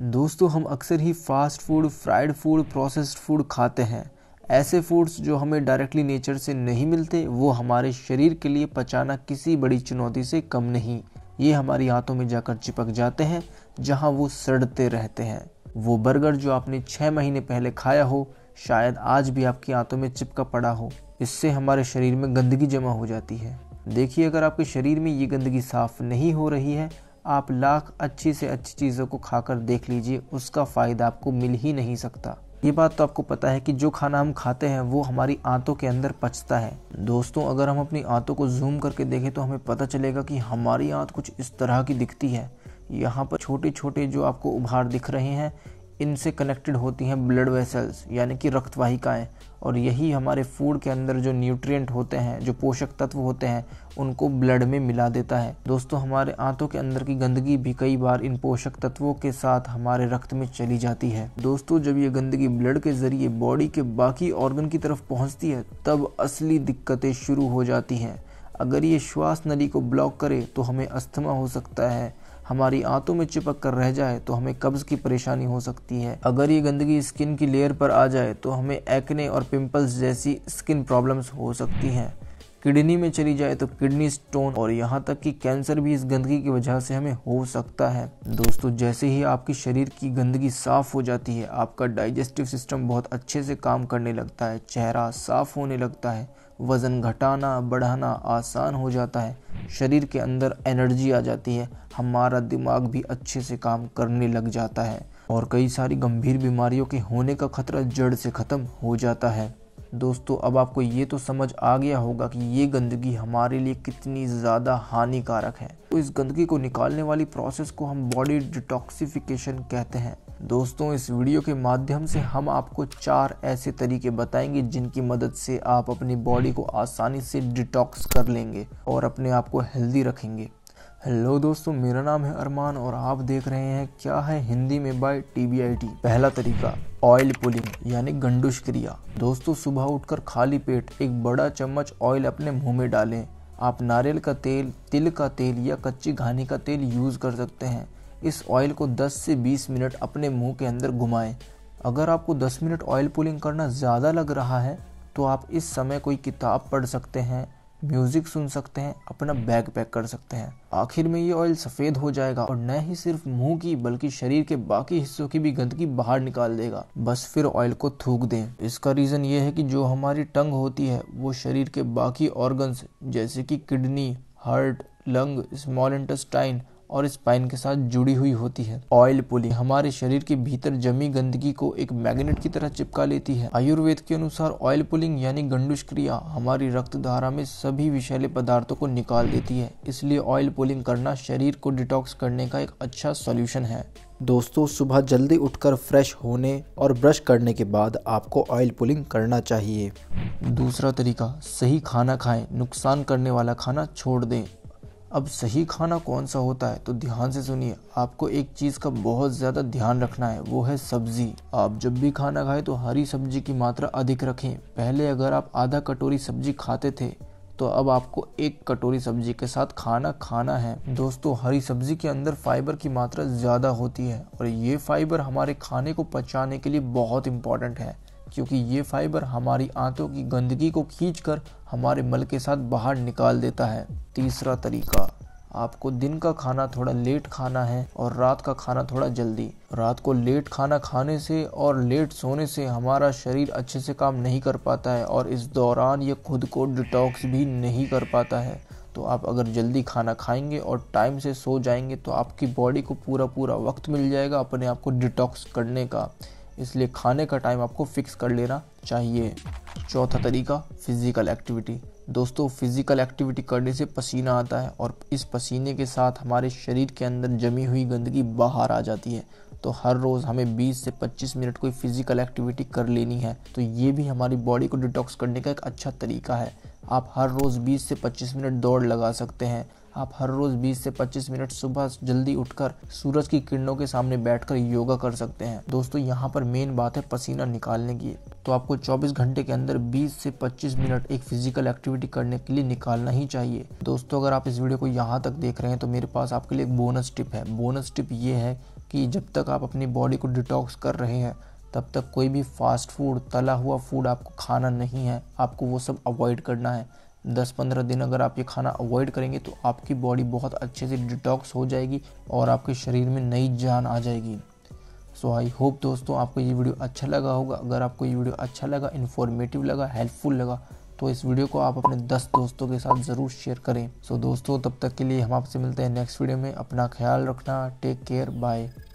दोस्तों हम अक्सर ही fast food fried food processed food खाते हैं ऐसे फूड्स जो हमें डायरेक्टली नेचर से नहीं मिलते वो हमारे शरीर के लिए पचाना किसी बड़ी चुनौती से कम नहीं ये हमारी हाथों में जाकर चिपक जाते हैं जहाँ वो सड़ते रहते हैं वो बर्गर जो आपने छः महीने पहले खाया हो शायद आज भी आपकी आंतों में चिपका पड़ा हो इससे हमारे शरीर में गंदगी जमा हो जाती है देखिए अगर आपके शरीर में ये गंदगी साफ नहीं हो रही है आप लाख अच्छी से अच्छी चीज़ों को खाकर देख लीजिए उसका फ़ायदा आपको मिल ही नहीं सकता ये बात तो आपको पता है कि जो खाना हम खाते हैं वो हमारी आंतों के अंदर पचता है दोस्तों अगर हम अपनी आंतों को जूम करके देखें तो हमें पता चलेगा कि हमारी आंत कुछ इस तरह की दिखती है यहाँ पर छोटे छोटे जो आपको उभार दिख रहे हैं इनसे कनेक्टेड होती हैं ब्लड वेसल्स यानी कि रक्तवाहिकाएं और यही हमारे फूड के अंदर जो न्यूट्रिएंट होते हैं जो पोषक तत्व होते हैं उनको ब्लड में मिला देता है दोस्तों हमारे आंतों के अंदर की गंदगी भी कई बार इन पोषक तत्वों के साथ हमारे रक्त में चली जाती है दोस्तों जब ये गंदगी ब्लड के जरिए बॉडी के बाकी ऑर्गन की तरफ पहुँचती है तब असली दिक्कतें शुरू हो जाती हैं अगर ये श्वास नली को ब्लॉक करे तो हमें अस्थमा हो सकता है हमारी आंतों में चिपक कर रह जाए तो हमें कब्ज़ की परेशानी हो सकती है अगर ये गंदगी स्किन की लेयर पर आ जाए तो हमें एक्ने और पिंपल्स जैसी स्किन प्रॉब्लम्स हो सकती हैं किडनी में चली जाए तो किडनी स्टोन और यहाँ तक कि कैंसर भी इस गंदगी की वजह से हमें हो सकता है दोस्तों जैसे ही आपके शरीर की गंदगी साफ हो जाती है आपका डाइजेस्टिव सिस्टम बहुत अच्छे से काम करने लगता है चेहरा साफ होने लगता है वज़न घटाना बढ़ाना आसान हो जाता है शरीर के अंदर एनर्जी आ जाती है हमारा दिमाग भी अच्छे से काम करने लग जाता है और कई सारी गंभीर बीमारियों के होने का खतरा जड़ से ख़त्म हो जाता है दोस्तों अब आपको ये तो समझ आ गया होगा कि ये गंदगी हमारे लिए कितनी ज़्यादा हानिकारक है तो इस गंदगी को निकालने वाली प्रोसेस को हम बॉडी डिटॉक्सिफिकेशन कहते हैं दोस्तों इस वीडियो के माध्यम से हम आपको चार ऐसे तरीके बताएंगे जिनकी मदद से आप अपनी बॉडी को आसानी से डिटॉक्स कर लेंगे और अपने आप को हेल्दी रखेंगे हेलो दोस्तों मेरा नाम है अरमान और आप देख रहे हैं क्या है हिंदी में बाय टी पहला तरीका ऑयल पुलिंग यानी गंडुश क्रिया दोस्तों सुबह उठकर खाली पेट एक बड़ा चम्मच ऑयल अपने मुंह में डालें आप नारियल का तेल तिल का तेल या कच्ची घानी का तेल यूज़ कर सकते हैं इस ऑयल को 10 से 20 मिनट अपने मुंह के अंदर घुमाएं अगर आपको 10 मिनट ऑयल पुलिंग करना ज़्यादा लग रहा है तो आप इस समय कोई किताब पढ़ सकते हैं म्यूजिक सुन सकते हैं अपना बैग पैक कर सकते हैं आखिर में ये ऑयल सफेद हो जाएगा और न ही सिर्फ मुंह की बल्कि शरीर के बाकी हिस्सों की भी गंदगी बाहर निकाल देगा बस फिर ऑयल को थूक दें इसका रीजन ये है कि जो हमारी टंग होती है वो शरीर के बाकी ऑर्गन्स जैसे कि kidney heart lung small intestine और स्पाइन के साथ जुड़ी हुई होती है ऑयल पुलिंग हमारे शरीर के भीतर जमी गंदगी को एक मैग्नेट की तरह चिपका लेती है आयुर्वेद के अनुसार ऑयल पुलिंग यानी गंडुष क्रिया हमारी रक्त धारा में सभी विषैले पदार्थों को निकाल देती है इसलिए ऑयल पुलिंग करना शरीर को डिटॉक्स करने का एक अच्छा सोल्यूशन है दोस्तों सुबह जल्दी उठकर फ्रेश होने और ब्रश करने के बाद आपको ऑयल पुलिंग करना चाहिए दूसरा तरीका सही खाना खाएं नुकसान करने वाला खाना छोड़ दें अब सही खाना कौन सा होता है तो ध्यान से सुनिए आपको एक चीज़ का बहुत ज़्यादा ध्यान रखना है वो है सब्ज़ी आप जब भी खाना खाएं तो हरी सब्जी की मात्रा अधिक रखें पहले अगर आप आधा कटोरी सब्जी खाते थे तो अब आपको एक कटोरी सब्जी के साथ खाना खाना है दोस्तों हरी सब्जी के अंदर फाइबर की मात्रा ज़्यादा होती है और ये फाइबर हमारे खाने को पचाने के लिए बहुत इंपॉर्टेंट है क्योंकि ये फाइबर हमारी आंतों की गंदगी को खींचकर हमारे मल के साथ बाहर निकाल देता है तीसरा तरीका आपको दिन का खाना थोड़ा लेट खाना है और रात का खाना थोड़ा जल्दी रात को लेट खाना खाने से और लेट सोने से हमारा शरीर अच्छे से काम नहीं कर पाता है और इस दौरान ये खुद को डिटॉक्स भी नहीं कर पाता है तो आप अगर जल्दी खाना खाएंगे और टाइम से सो जाएंगे तो आपकी बॉडी को पूरा पूरा वक्त मिल जाएगा अपने आप को डिटॉक्स करने का इसलिए खाने का टाइम आपको फिक्स कर लेना चाहिए चौथा तरीका फिज़िकल एक्टिविटी दोस्तों फिज़िकल एक्टिविटी करने से पसीना आता है और इस पसीने के साथ हमारे शरीर के अंदर जमी हुई गंदगी बाहर आ जाती है तो हर रोज़ हमें 20 से 25 मिनट कोई फिज़िकल एक्टिविटी कर लेनी है तो ये भी हमारी बॉडी को डिटॉक्स करने का एक अच्छा तरीका है आप हर रोज़ 20 से 25 मिनट दौड़ लगा सकते हैं आप हर रोज 20 से 25 मिनट सुबह जल्दी उठकर सूरज की किरणों के सामने बैठकर योगा कर सकते हैं दोस्तों यहाँ पर मेन बात है पसीना निकालने की तो आपको 24 घंटे के अंदर 20 से 25 मिनट एक फिजिकल एक्टिविटी करने के लिए निकालना ही चाहिए दोस्तों अगर आप इस वीडियो को यहाँ तक देख रहे हैं तो मेरे पास आपके लिए एक बोनस टिप है बोनस टिप ये है कि जब तक आप अपनी बॉडी को डिटॉक्स कर रहे हैं तब तक कोई भी फास्ट फूड तला हुआ फूड आपको खाना नहीं है आपको वो सब अवॉइड करना है दस पंद्रह दिन अगर आप ये खाना अवॉइड करेंगे तो आपकी बॉडी बहुत अच्छे से डिटॉक्स हो जाएगी और आपके शरीर में नई जान आ जाएगी सो आई होप दोस्तों आपको ये वीडियो अच्छा लगा होगा अगर आपको ये वीडियो अच्छा लगा इन्फॉर्मेटिव लगा हेल्पफुल लगा तो इस वीडियो को आप अपने दस दोस्तों के साथ ज़रूर शेयर करें सो so, दोस्तों तब तक के लिए हम आपसे मिलते हैं नेक्स्ट वीडियो में अपना ख्याल रखना टेक केयर बाय